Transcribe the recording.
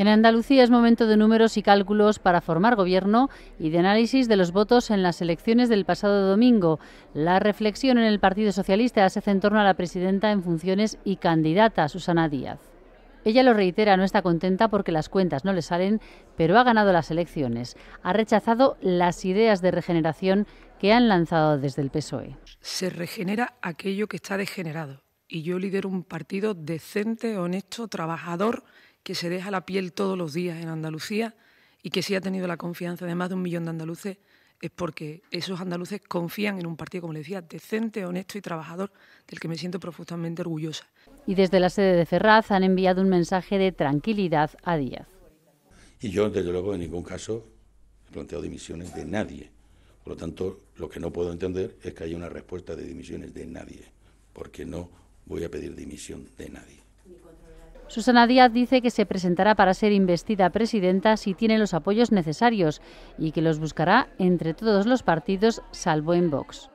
En Andalucía es momento de números y cálculos para formar gobierno y de análisis de los votos en las elecciones del pasado domingo. La reflexión en el Partido Socialista se hace en torno a la presidenta en funciones y candidata, Susana Díaz. Ella lo reitera, no está contenta porque las cuentas no le salen, pero ha ganado las elecciones. Ha rechazado las ideas de regeneración que han lanzado desde el PSOE. Se regenera aquello que está degenerado. Y yo lidero un partido decente, honesto, trabajador que se deja la piel todos los días en Andalucía y que sí ha tenido la confianza de más de un millón de andaluces es porque esos andaluces confían en un partido, como le decía, decente, honesto y trabajador, del que me siento profundamente orgullosa. Y desde la sede de Ferraz han enviado un mensaje de tranquilidad a Díaz. Y yo, desde luego, en ningún caso he planteado dimisiones de nadie. Por lo tanto, lo que no puedo entender es que haya una respuesta de dimisiones de nadie, porque no voy a pedir dimisión de nadie. Susana Díaz dice que se presentará para ser investida presidenta si tiene los apoyos necesarios y que los buscará entre todos los partidos salvo en Vox.